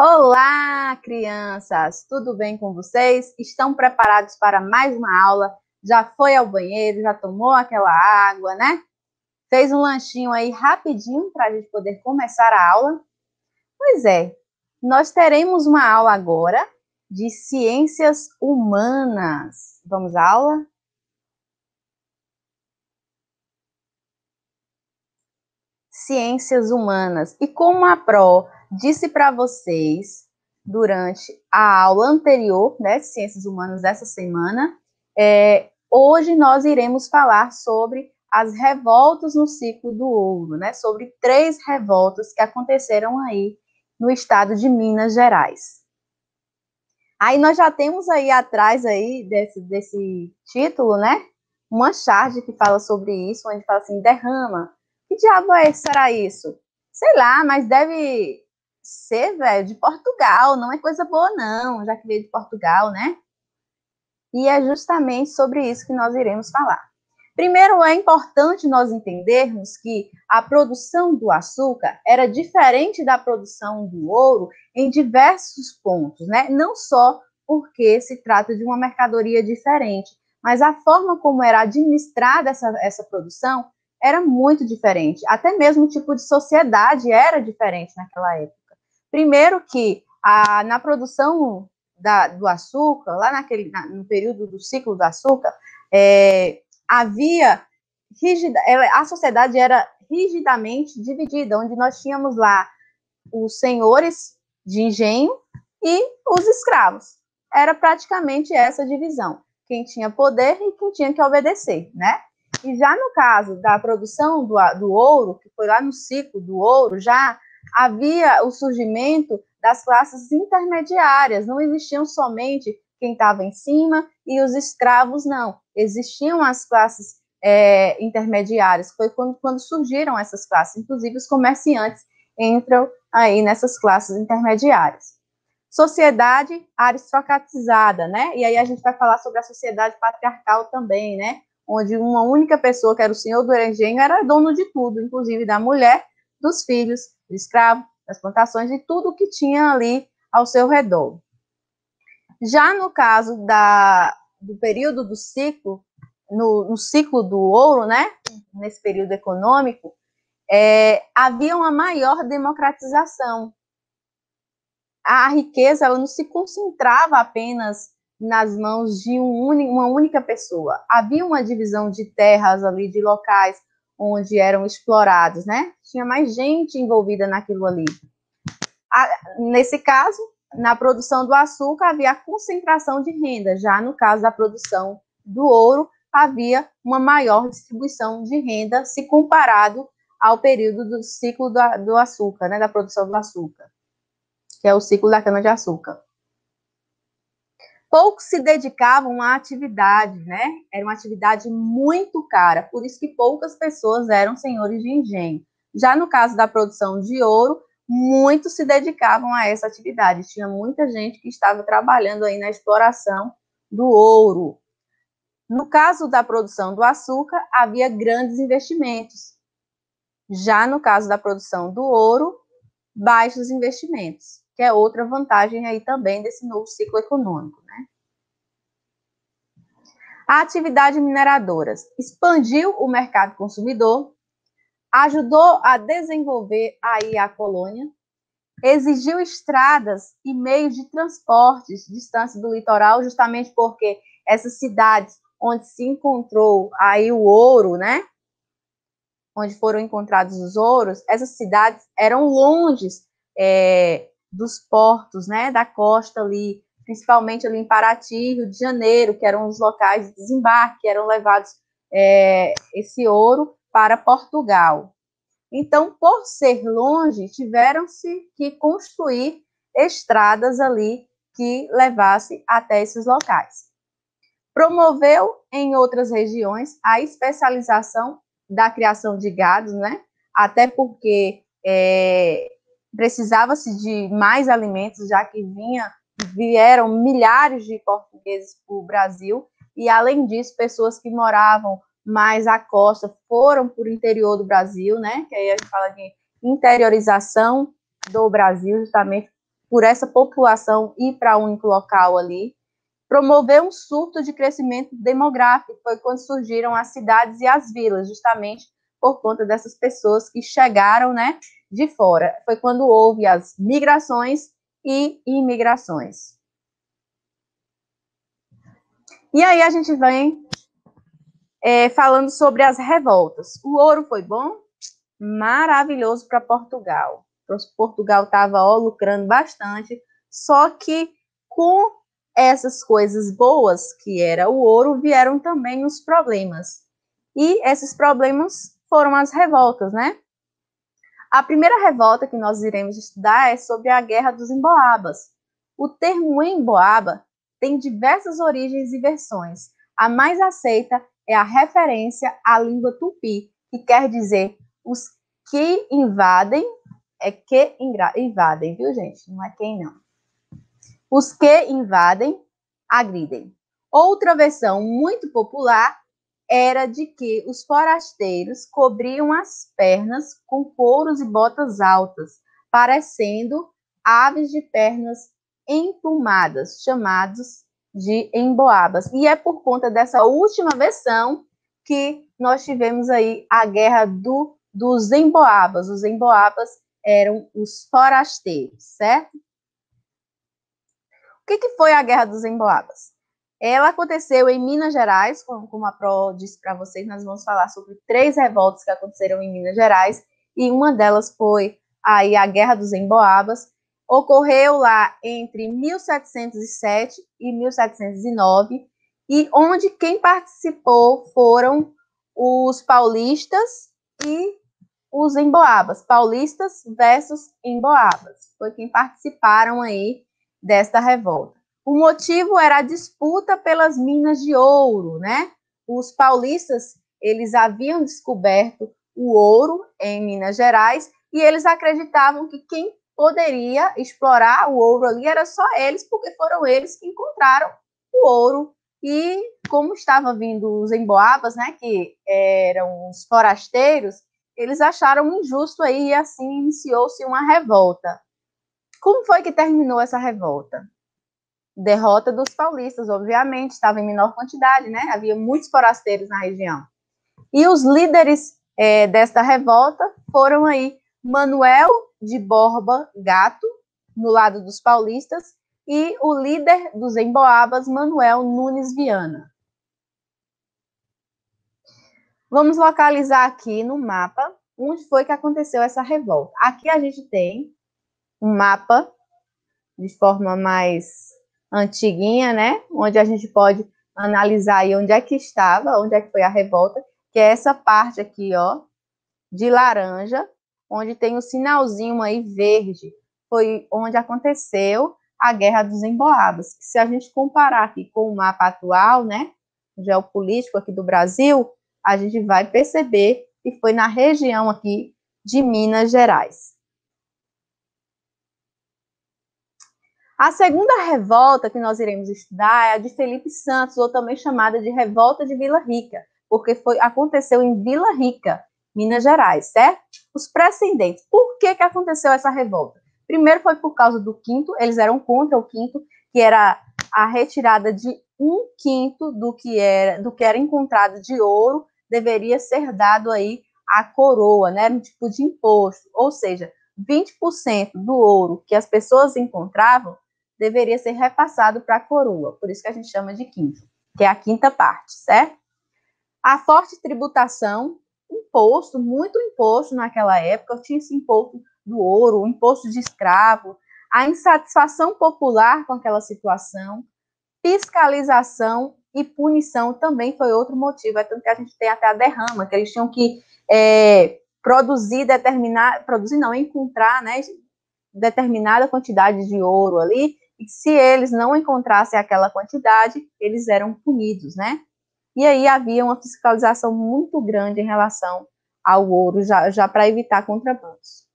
Olá, crianças! Tudo bem com vocês? Estão preparados para mais uma aula? Já foi ao banheiro? Já tomou aquela água, né? Fez um lanchinho aí rapidinho para a gente poder começar a aula? Pois é, nós teremos uma aula agora de ciências humanas. Vamos à aula? Ciências humanas. E como a Pro disse para vocês durante a aula anterior, né, de Ciências Humanas dessa semana, é, hoje nós iremos falar sobre as revoltas no ciclo do ouro, né, sobre três revoltas que aconteceram aí no estado de Minas Gerais. Aí nós já temos aí atrás aí desse, desse título, né, uma charge que fala sobre isso, onde fala assim, derrama. Que diabo é, será isso? Sei lá, mas deve ser, velho, de Portugal, não é coisa boa, não, já que veio de Portugal, né? E é justamente sobre isso que nós iremos falar. Primeiro, é importante nós entendermos que a produção do açúcar era diferente da produção do ouro em diversos pontos, né? Não só porque se trata de uma mercadoria diferente, mas a forma como era administrada essa, essa produção era muito diferente. Até mesmo o tipo de sociedade era diferente naquela época. Primeiro que a, na produção da, do açúcar, lá naquele, na, no período do ciclo do açúcar, é, havia rigida, ela, a sociedade era rigidamente dividida, onde nós tínhamos lá os senhores de engenho e os escravos. Era praticamente essa divisão, quem tinha poder e quem tinha que obedecer, né? E já no caso da produção do, do ouro, que foi lá no ciclo do ouro, já havia o surgimento das classes intermediárias, não existiam somente quem estava em cima e os escravos, não. Existiam as classes é, intermediárias, foi quando, quando surgiram essas classes, inclusive os comerciantes entram aí nessas classes intermediárias. Sociedade aristocratizada, né? E aí a gente vai falar sobre a sociedade patriarcal também, né? Onde uma única pessoa, que era o senhor do engenho, era dono de tudo, inclusive da mulher, dos filhos do escravo, das plantações e tudo o que tinha ali ao seu redor. Já no caso da, do período do ciclo, no, no ciclo do ouro, né, nesse período econômico, é, havia uma maior democratização. A riqueza ela não se concentrava apenas nas mãos de um, uma única pessoa. Havia uma divisão de terras ali, de locais, onde eram explorados, né? Tinha mais gente envolvida naquilo ali. A, nesse caso, na produção do açúcar havia a concentração de renda, já no caso da produção do ouro, havia uma maior distribuição de renda se comparado ao período do ciclo do, do açúcar, né, da produção do açúcar, que é o ciclo da cana-de-açúcar poucos se dedicavam à atividade, né? Era uma atividade muito cara, por isso que poucas pessoas eram senhores de engenho. Já no caso da produção de ouro, muitos se dedicavam a essa atividade. Tinha muita gente que estava trabalhando aí na exploração do ouro. No caso da produção do açúcar, havia grandes investimentos. Já no caso da produção do ouro, baixos investimentos que é outra vantagem aí também desse novo ciclo econômico, né? A atividade mineradora expandiu o mercado consumidor, ajudou a desenvolver aí a colônia, exigiu estradas e meios de transportes distância do litoral, justamente porque essas cidades onde se encontrou aí o ouro, né? Onde foram encontrados os ouros, essas cidades eram longes é, dos portos, né, da costa ali, principalmente ali em Paraty, Rio de Janeiro, que eram os locais de desembarque, eram levados é, esse ouro para Portugal. Então, por ser longe, tiveram-se que construir estradas ali que levasse até esses locais. Promoveu em outras regiões a especialização da criação de gados, né? Até porque é, precisava-se de mais alimentos, já que vinha, vieram milhares de portugueses para o Brasil, e além disso, pessoas que moravam mais à costa foram para o interior do Brasil, né? Que aí a gente fala de interiorização do Brasil, justamente por essa população ir para um único local ali. Promover um surto de crescimento demográfico, foi quando surgiram as cidades e as vilas, justamente por conta dessas pessoas que chegaram, né? de fora. Foi quando houve as migrações e imigrações. E aí a gente vem é, falando sobre as revoltas. O ouro foi bom? Maravilhoso para Portugal. Portugal estava lucrando bastante, só que com essas coisas boas, que era o ouro, vieram também os problemas. E esses problemas foram as revoltas, né? A primeira revolta que nós iremos estudar é sobre a Guerra dos Emboabas. O termo Emboaba tem diversas origens e versões. A mais aceita é a referência à língua tupi, que quer dizer os que invadem, é que invadem, viu, gente? Não é quem não. Os que invadem, agridem. Outra versão muito popular era de que os forasteiros cobriam as pernas com couros e botas altas, parecendo aves de pernas entumadas, chamados de emboabas. E é por conta dessa última versão que nós tivemos aí a guerra do, dos emboabas. Os emboabas eram os forasteiros, certo? O que, que foi a guerra dos emboabas? Ela aconteceu em Minas Gerais, como a Pro disse para vocês, nós vamos falar sobre três revoltas que aconteceram em Minas Gerais, e uma delas foi aí a Guerra dos Emboabas. Ocorreu lá entre 1707 e 1709, e onde quem participou foram os paulistas e os emboabas, paulistas versus emboabas, foi quem participaram aí desta revolta. O motivo era a disputa pelas minas de ouro, né? Os paulistas, eles haviam descoberto o ouro em Minas Gerais e eles acreditavam que quem poderia explorar o ouro ali era só eles, porque foram eles que encontraram o ouro. E como estava vindo os emboabas, né, que eram os forasteiros, eles acharam injusto aí e assim iniciou-se uma revolta. Como foi que terminou essa revolta? derrota dos paulistas, obviamente, estava em menor quantidade, né? Havia muitos forasteiros na região. E os líderes é, desta revolta foram aí Manuel de Borba Gato, no lado dos paulistas, e o líder dos emboabas, Manuel Nunes Viana. Vamos localizar aqui no mapa onde foi que aconteceu essa revolta. Aqui a gente tem um mapa de forma mais antiguinha, né? Onde a gente pode analisar aí onde é que estava, onde é que foi a revolta, que é essa parte aqui, ó, de laranja, onde tem o um sinalzinho aí verde. Foi onde aconteceu a Guerra dos Emboabas. Se a gente comparar aqui com o mapa atual, né, geopolítico aqui do Brasil, a gente vai perceber que foi na região aqui de Minas Gerais. A segunda revolta que nós iremos estudar é a de Felipe Santos, ou também chamada de Revolta de Vila Rica, porque foi, aconteceu em Vila Rica, Minas Gerais, certo? Os precedentes. Por que, que aconteceu essa revolta? Primeiro foi por causa do quinto, eles eram contra o quinto, que era a retirada de um quinto do que era, do que era encontrado de ouro, deveria ser dado aí à coroa, né? Um tipo de imposto. Ou seja, 20% do ouro que as pessoas encontravam deveria ser repassado para a coroa, por isso que a gente chama de quinto, que é a quinta parte, certo? A forte tributação, imposto, muito imposto naquela época, tinha esse imposto do ouro, o imposto de escravo, a insatisfação popular com aquela situação, fiscalização e punição também foi outro motivo, é tanto que a gente tem até a derrama, que eles tinham que é, produzir, determinar, produzir não, encontrar, né, determinada quantidade de ouro ali e se eles não encontrassem aquela quantidade, eles eram punidos, né? E aí havia uma fiscalização muito grande em relação ao ouro, já, já para evitar contrabandos.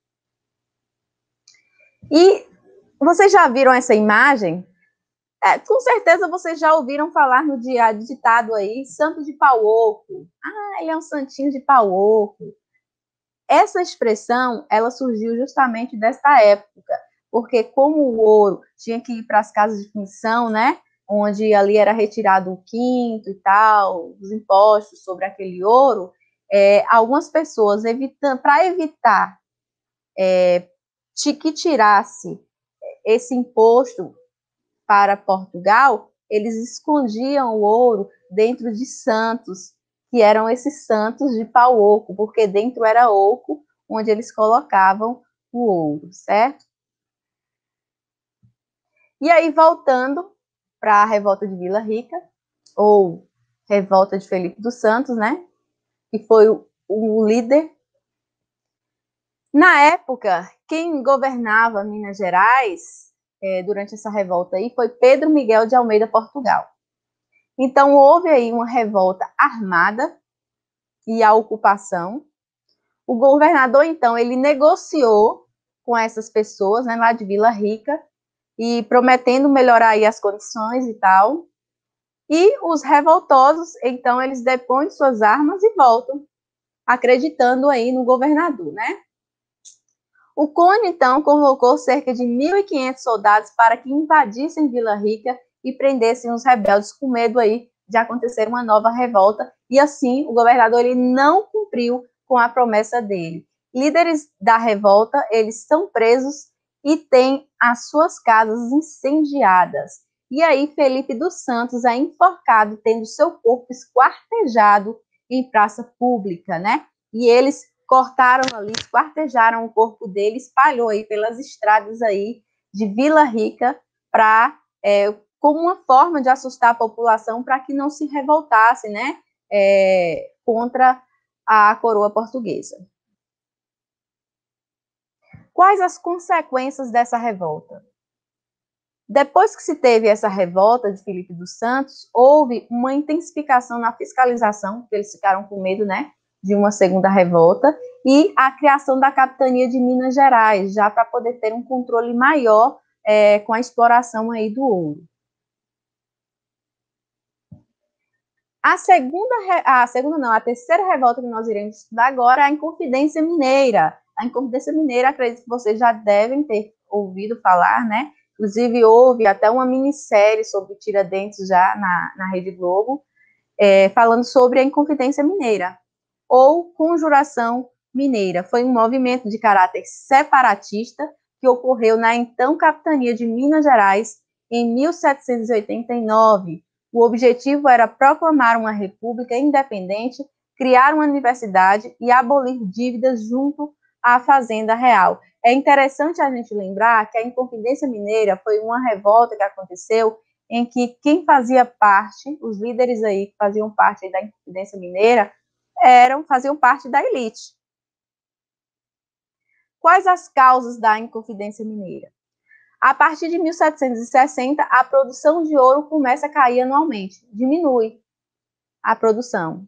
E vocês já viram essa imagem? É, com certeza vocês já ouviram falar no dia ditado aí, santo de pau oco. Ah, ele é um santinho de pau oco. Essa expressão, ela surgiu justamente desta época, porque como o ouro tinha que ir para as casas de função, né, onde ali era retirado um quinto e tal, os impostos sobre aquele ouro, é, algumas pessoas evitando, para evitar é, que tirasse esse imposto para Portugal, eles escondiam o ouro dentro de santos, que eram esses santos de pau oco, porque dentro era oco, onde eles colocavam o ouro, certo? E aí, voltando para a revolta de Vila Rica, ou revolta de Felipe dos Santos, né? Que foi o, o líder. Na época, quem governava Minas Gerais é, durante essa revolta aí foi Pedro Miguel de Almeida Portugal. Então, houve aí uma revolta armada e a ocupação. O governador, então, ele negociou com essas pessoas né, lá de Vila Rica e prometendo melhorar aí as condições e tal. E os revoltosos, então, eles depõem suas armas e voltam, acreditando aí no governador, né? O Cone, então, convocou cerca de 1.500 soldados para que invadissem Vila Rica e prendessem os rebeldes com medo aí de acontecer uma nova revolta. E assim, o governador ele não cumpriu com a promessa dele. Líderes da revolta, eles são presos e tem as suas casas incendiadas. E aí, Felipe dos Santos é enforcado, tendo seu corpo esquartejado em praça pública, né? E eles cortaram ali, esquartejaram o corpo dele, espalhou aí pelas estradas aí de Vila Rica para é, como uma forma de assustar a população para que não se revoltasse, né, é, contra a coroa portuguesa. Quais as consequências dessa revolta? Depois que se teve essa revolta de Felipe dos Santos, houve uma intensificação na fiscalização, porque eles ficaram com medo, né, de uma segunda revolta, e a criação da capitania de Minas Gerais, já para poder ter um controle maior é, com a exploração aí do ouro. A segunda, a segunda não, a terceira revolta que nós iremos estudar agora é a Inconfidência Mineira, a mineira, acredito que vocês já devem ter ouvido falar, né? Inclusive, houve até uma minissérie sobre Tiradentes já na, na Rede Globo, é, falando sobre a Inconfidência Mineira, ou Conjuração Mineira. Foi um movimento de caráter separatista que ocorreu na então capitania de Minas Gerais em 1789. O objetivo era proclamar uma república independente, criar uma universidade e abolir dívidas junto à Fazenda Real. É interessante a gente lembrar que a Inconfidência Mineira foi uma revolta que aconteceu em que quem fazia parte, os líderes aí que faziam parte da Inconfidência Mineira, eram faziam parte da elite. Quais as causas da Inconfidência Mineira? A partir de 1760, a produção de ouro começa a cair anualmente, diminui a produção.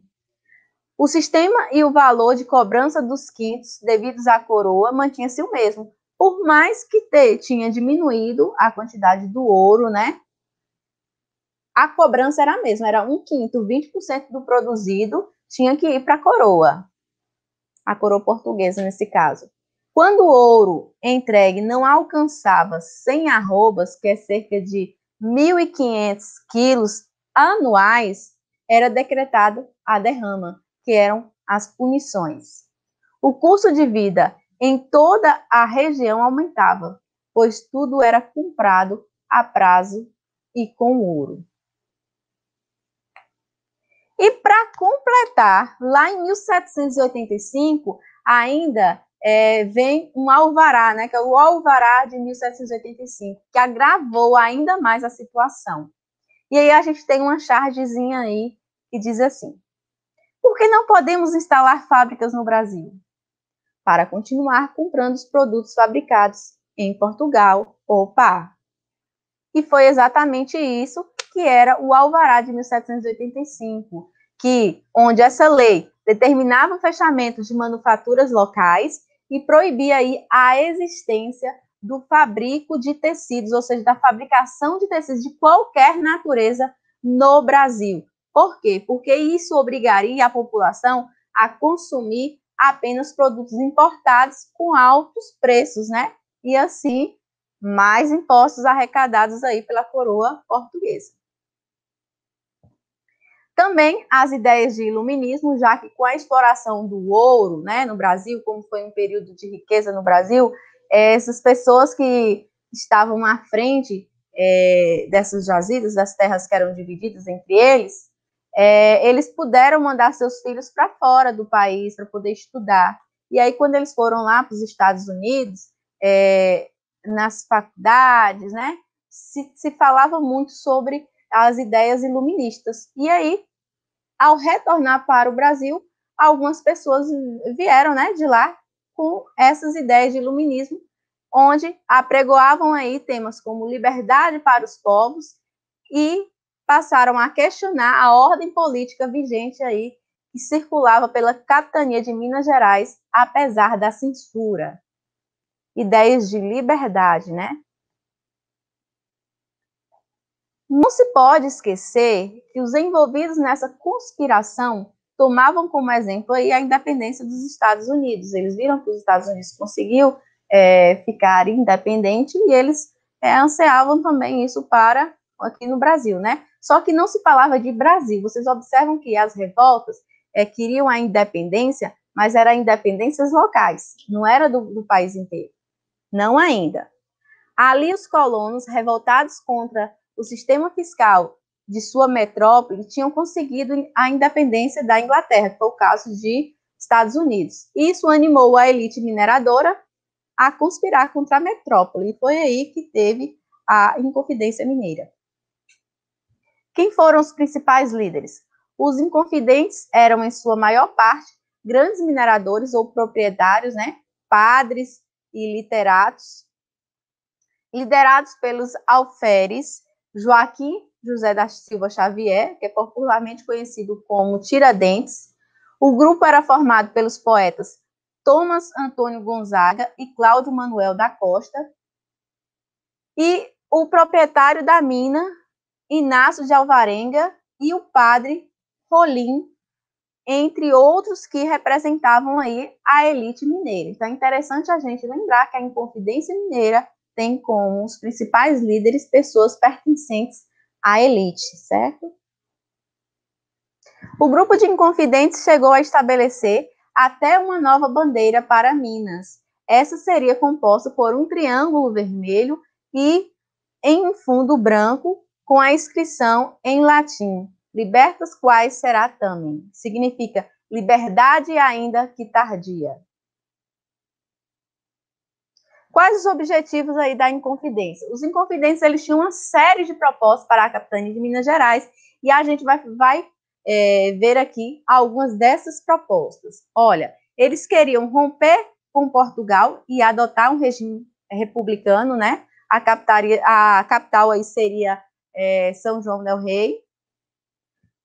O sistema e o valor de cobrança dos quintos, devidos à coroa mantinha-se o mesmo, por mais que tenha tinha diminuído a quantidade do ouro, né? A cobrança era a mesma, era um quinto, 20% do produzido tinha que ir para a coroa, a coroa portuguesa nesse caso. Quando o ouro entregue não alcançava 100 arrobas, que é cerca de 1.500 quilos anuais, era decretado a derrama que eram as punições. O custo de vida em toda a região aumentava, pois tudo era comprado a prazo e com ouro. E para completar, lá em 1785, ainda é, vem um alvará, né, que é o alvará de 1785, que agravou ainda mais a situação. E aí a gente tem uma chargezinha aí que diz assim: por que não podemos instalar fábricas no Brasil? Para continuar comprando os produtos fabricados em Portugal ou par. E foi exatamente isso que era o Alvará de 1785, que onde essa lei determinava o fechamento de manufaturas locais e proibia aí a existência do fabrico de tecidos, ou seja, da fabricação de tecidos de qualquer natureza no Brasil, por quê? Porque isso obrigaria a população a consumir apenas produtos importados com altos preços, né? E assim, mais impostos arrecadados aí pela coroa portuguesa. Também as ideias de iluminismo, já que com a exploração do ouro, né, no Brasil, como foi um período de riqueza no Brasil, essas pessoas que estavam à frente é, dessas jazidas, das terras que eram divididas entre eles, é, eles puderam mandar seus filhos para fora do país para poder estudar. E aí, quando eles foram lá para os Estados Unidos, é, nas faculdades, né, se, se falava muito sobre as ideias iluministas. E aí, ao retornar para o Brasil, algumas pessoas vieram né, de lá com essas ideias de iluminismo, onde apregoavam aí temas como liberdade para os povos e passaram a questionar a ordem política vigente aí que circulava pela capitania de Minas Gerais, apesar da censura. Ideias de liberdade, né? Não se pode esquecer que os envolvidos nessa conspiração tomavam como exemplo aí a independência dos Estados Unidos. Eles viram que os Estados Unidos conseguiu é, ficar independente e eles é, anseavam também isso para aqui no Brasil, né? Só que não se falava de Brasil. Vocês observam que as revoltas é, queriam a independência, mas era independências locais, não era do, do país inteiro. Não ainda. Ali os colonos, revoltados contra o sistema fiscal de sua metrópole, tinham conseguido a independência da Inglaterra, que foi o caso de Estados Unidos. Isso animou a elite mineradora a conspirar contra a metrópole, e foi aí que teve a Inconfidência Mineira. Quem foram os principais líderes? Os inconfidentes eram, em sua maior parte, grandes mineradores ou proprietários, né? padres e literatos, liderados pelos alferes Joaquim José da Silva Xavier, que é popularmente conhecido como Tiradentes. O grupo era formado pelos poetas Thomas Antônio Gonzaga e Cláudio Manuel da Costa. E o proprietário da mina Inácio de Alvarenga e o padre Rolim, entre outros que representavam aí a elite mineira. Então é interessante a gente lembrar que a Inconfidência Mineira tem como os principais líderes pessoas pertencentes à elite, certo? O grupo de inconfidentes chegou a estabelecer até uma nova bandeira para Minas. Essa seria composta por um triângulo vermelho e em um fundo branco com a inscrição em latim, libertas quais será também. Significa liberdade ainda que tardia. Quais os objetivos aí da Inconfidência? Os Inconfidentes, eles tinham uma série de propostas para a capitania de Minas Gerais e a gente vai, vai é, ver aqui algumas dessas propostas. Olha, eles queriam romper com Portugal e adotar um regime republicano, né? A, captaria, a capital aí seria é, São João del Rei.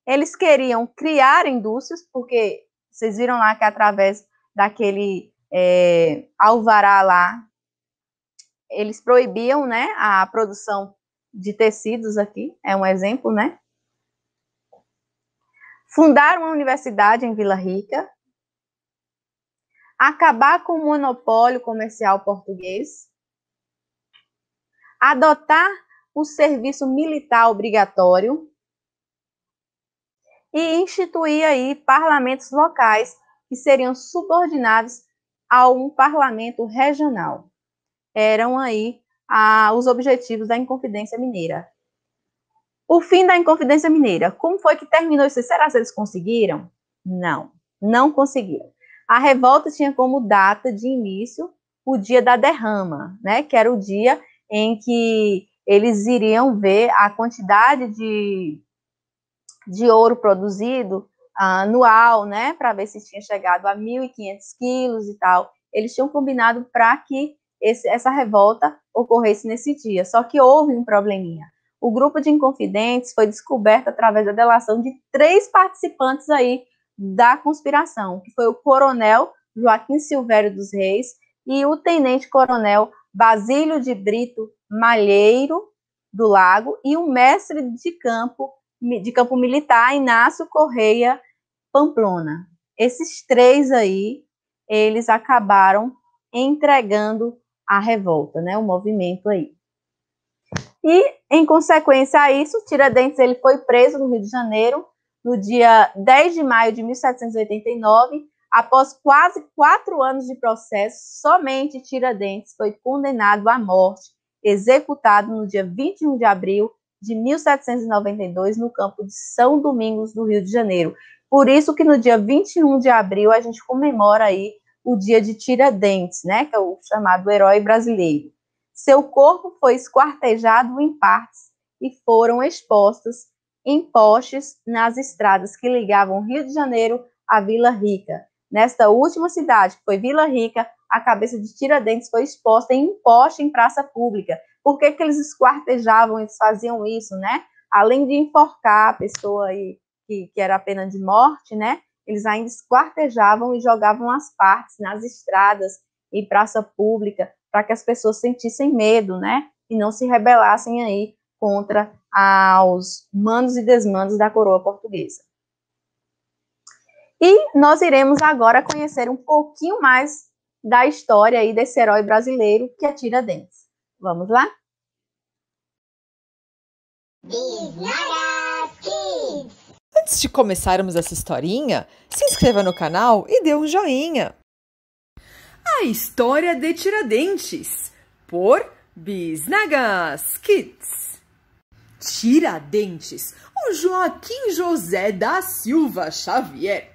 Eles queriam criar indústrias, porque vocês viram lá que através daquele é, alvará lá, eles proibiam né, a produção de tecidos aqui, é um exemplo, né? Fundar uma universidade em Vila Rica, acabar com o monopólio comercial português, adotar o serviço militar obrigatório e instituir aí parlamentos locais que seriam subordinados a um parlamento regional. Eram aí a, os objetivos da Inconfidência Mineira. O fim da Inconfidência Mineira, como foi que terminou isso? Será que eles conseguiram? Não, não conseguiram. A revolta tinha como data de início o dia da derrama, né? Que era o dia em que eles iriam ver a quantidade de, de ouro produzido ah, anual, né, para ver se tinha chegado a 1.500 quilos e tal. Eles tinham combinado para que esse, essa revolta ocorresse nesse dia. Só que houve um probleminha. O grupo de inconfidentes foi descoberto através da delação de três participantes aí da conspiração, que foi o coronel Joaquim Silvério dos Reis e o tenente coronel Basílio de Brito Malheiro do Lago e o mestre de campo de campo militar Inácio Correia Pamplona. Esses três aí, eles acabaram entregando a revolta, né, o movimento aí. E em consequência a isso, Tiradentes ele foi preso no Rio de Janeiro no dia 10 de maio de 1789 Após quase quatro anos de processo, somente Tiradentes foi condenado à morte, executado no dia 21 de abril de 1792 no campo de São Domingos do Rio de Janeiro. Por isso que no dia 21 de abril a gente comemora aí o dia de Tiradentes, né, que é o chamado herói brasileiro. Seu corpo foi esquartejado em partes e foram expostas em postes nas estradas que ligavam Rio de Janeiro à Vila Rica. Nesta última cidade, que foi Vila Rica, a cabeça de Tiradentes foi exposta em um poste em praça pública. Por que, que eles esquartejavam, eles faziam isso, né? Além de enforcar a pessoa aí, que, que era a pena de morte, né? Eles ainda esquartejavam e jogavam as partes nas estradas e praça pública para que as pessoas sentissem medo, né? E não se rebelassem aí contra aos ah, mandos e desmandos da coroa portuguesa. E nós iremos agora conhecer um pouquinho mais da história aí desse herói brasileiro que é Tiradentes. Vamos lá? Antes de começarmos essa historinha, se inscreva no canal e dê um joinha. A história de Tiradentes, por Bisnagas Kids. Tiradentes, o Joaquim José da Silva Xavier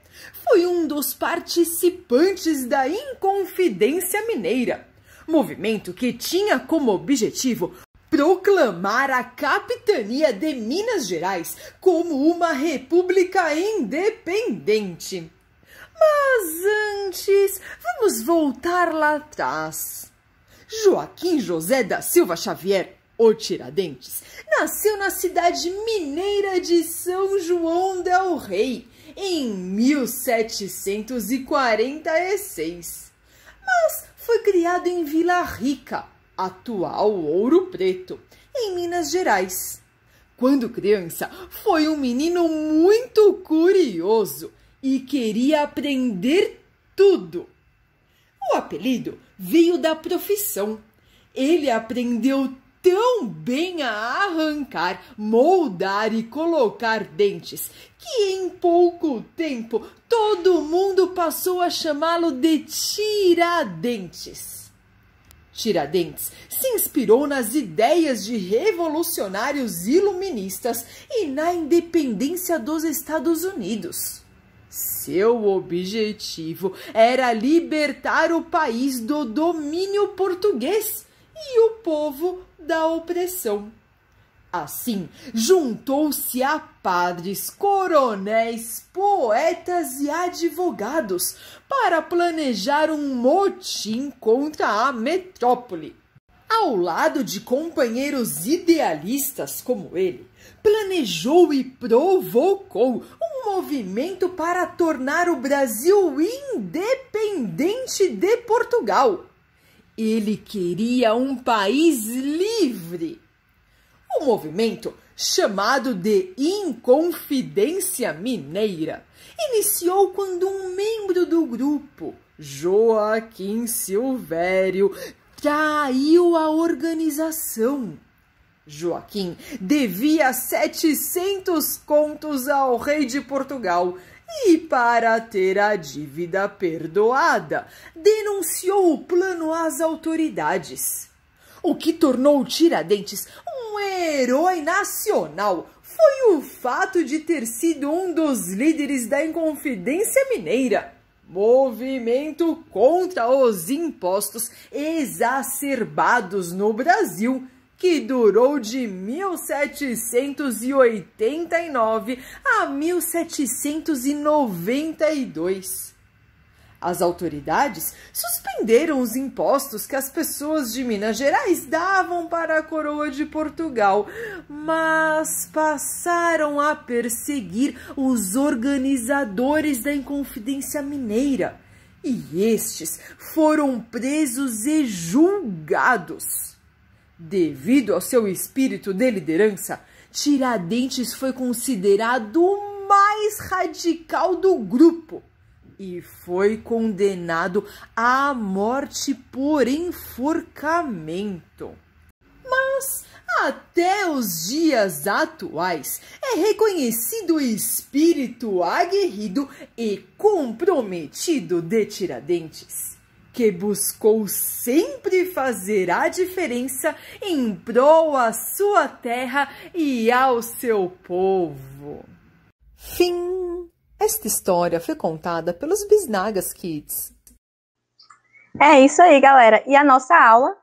foi um dos participantes da Inconfidência Mineira, movimento que tinha como objetivo proclamar a capitania de Minas Gerais como uma república independente. Mas antes, vamos voltar lá atrás. Joaquim José da Silva Xavier, o Tiradentes, nasceu na cidade mineira de São João del Rei em 1746. Mas foi criado em Vila Rica, atual Ouro Preto, em Minas Gerais. Quando criança, foi um menino muito curioso e queria aprender tudo. O apelido veio da profissão. Ele aprendeu tão bem a arrancar, moldar e colocar dentes, que em pouco tempo todo mundo passou a chamá-lo de Tiradentes. Tiradentes se inspirou nas ideias de revolucionários iluministas e na independência dos Estados Unidos. Seu objetivo era libertar o país do domínio português e o povo da opressão. Assim, juntou-se a padres, coronéis, poetas e advogados para planejar um motim contra a metrópole. Ao lado de companheiros idealistas como ele, planejou e provocou um movimento para tornar o Brasil independente de Portugal. Ele queria um país livre. O um movimento, chamado de Inconfidência Mineira, iniciou quando um membro do grupo, Joaquim Silvério, traiu a organização. Joaquim devia 700 contos ao rei de Portugal e, para ter a dívida perdoada, denunciou o plano às autoridades. O que tornou o Tiradentes um herói nacional foi o fato de ter sido um dos líderes da Inconfidência Mineira. Movimento contra os impostos exacerbados no Brasil que durou de 1789 a 1792. As autoridades suspenderam os impostos que as pessoas de Minas Gerais davam para a coroa de Portugal, mas passaram a perseguir os organizadores da Inconfidência Mineira. E estes foram presos e julgados. Devido ao seu espírito de liderança, Tiradentes foi considerado o mais radical do grupo e foi condenado à morte por enforcamento. Mas até os dias atuais é reconhecido o espírito aguerrido e comprometido de Tiradentes que buscou sempre fazer a diferença em prol à sua terra e ao seu povo. Fim! Esta história foi contada pelos Bisnagas Kids. É isso aí, galera. E a nossa aula,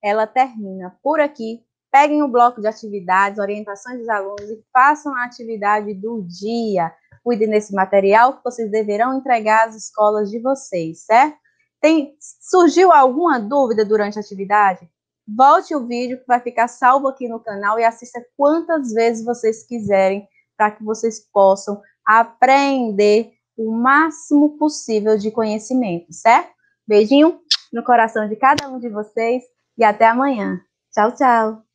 ela termina por aqui. Peguem o bloco de atividades, orientações dos alunos e façam a atividade do dia. Cuidem desse material que vocês deverão entregar às escolas de vocês, certo? Tem, surgiu alguma dúvida durante a atividade? Volte o vídeo que vai ficar salvo aqui no canal e assista quantas vezes vocês quiserem para que vocês possam aprender o máximo possível de conhecimento, certo? Beijinho no coração de cada um de vocês e até amanhã. Tchau, tchau!